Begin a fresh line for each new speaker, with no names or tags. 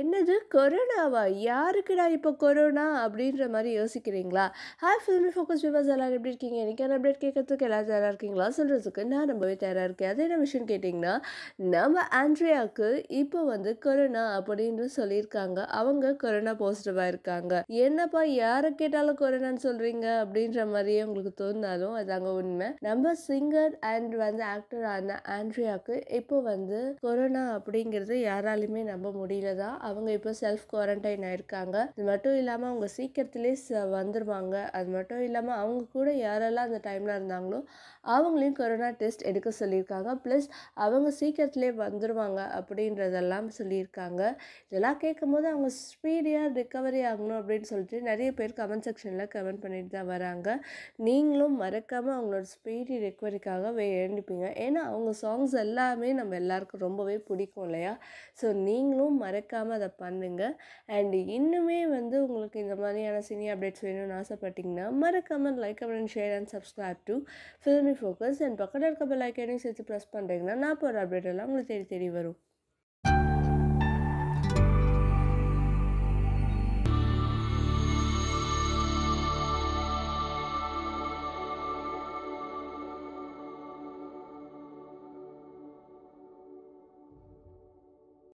என்னது கொரோனாவா யாருக்குடா இப்போ கொரோனா அப்படின்ற மாதிரி யோசிக்கிறீங்களா ஹாய் ஃபிலிம் ஃபோக்கஸ் விவாஸ் எல்லோரும் எப்படி இருக்கீங்க எனக்கான அப்டேட் கேட்கறதுக்கு எல்லாம் தயாராக இருக்கீங்களா சொல்கிறதுக்கு நான் ரொம்பவே தயாராக இருக்கேன் அதே என்ன விஷயம் கேட்டிங்கன்னா நம்ம ஆண்ட்ரியாவுக்கு இப்போ வந்து கொரோனா அப்படின்னு சொல்லியிருக்காங்க அவங்க கொரோனா பாசிட்டிவாக இருக்காங்க என்னப்பா யாரை கேட்டாலும் கொரோனான்னு சொல்கிறீங்க அப்படின்ற மாதிரியே உங்களுக்கு தோணாலும் அங்கே உண்மை நம்ம சிங்கர் அண்ட் வந்து ஆக்டரான ஆண்ட்ரியாவுக்கு இப்போ வந்து கொரோனா அப்படிங்கிறது யாராலுமே நம்ப முடியலதான் அவங்க இப்போ செல்ஃப் குவாரண்டைன் ஆயிருக்காங்க இது மட்டும் இல்லாமல் அவங்க சீக்கிரத்திலே வந்துடுவாங்க அது மட்டும் இல்லாமல் அவங்க கூட யாரெல்லாம் அந்த டைமில் இருந்தாங்களோ அவங்களையும் கொரோனா டெஸ்ட் எடுக்க சொல்லியிருக்காங்க ப்ளஸ் அவங்க சீக்கிரத்துலேயே வந்துடுவாங்க அப்படின்றதெல்லாம் சொல்லியிருக்காங்க இதெல்லாம் கேட்கும்போது அவங்க ஸ்பீடியாக ரிக்கவரி ஆகணும் அப்படின்னு சொல்லிட்டு நிறைய பேர் கமெண்ட் செக்ஷனில் கமெண்ட் பண்ணிட்டு தான் வராங்க நீங்களும் மறக்காமல் அவங்களோட ஸ்பீடி ரெக்கவரிக்காக எழுந்திப்பீங்க ஏன்னா அவங்க சாங்ஸ் எல்லாமே நம்ம எல்லாருக்கும் ரொம்பவே பிடிக்கும் இல்லையா ஸோ நீங்களும் மறக்காமல் மறக்காமல் அதை பண்ணுங்கள் அண்ட் இன்னுமே வந்து உங்களுக்கு இந்த மாதிரியான சினி அப்டேட்ஸ் வேணும்னு ஆசைப்பட்டிங்கன்னா மறக்காமல் like and share and subscribe to Filmy Focus and பக்கத்தில் இருக்க பெல் ஐக்கனையும் சேர்த்து ப்ரெஸ் பண்ணுறீங்கன்னா நான் போகிற அப்டேட் எல்லாம் உங்களுக்கு தேடி தேடி வரும்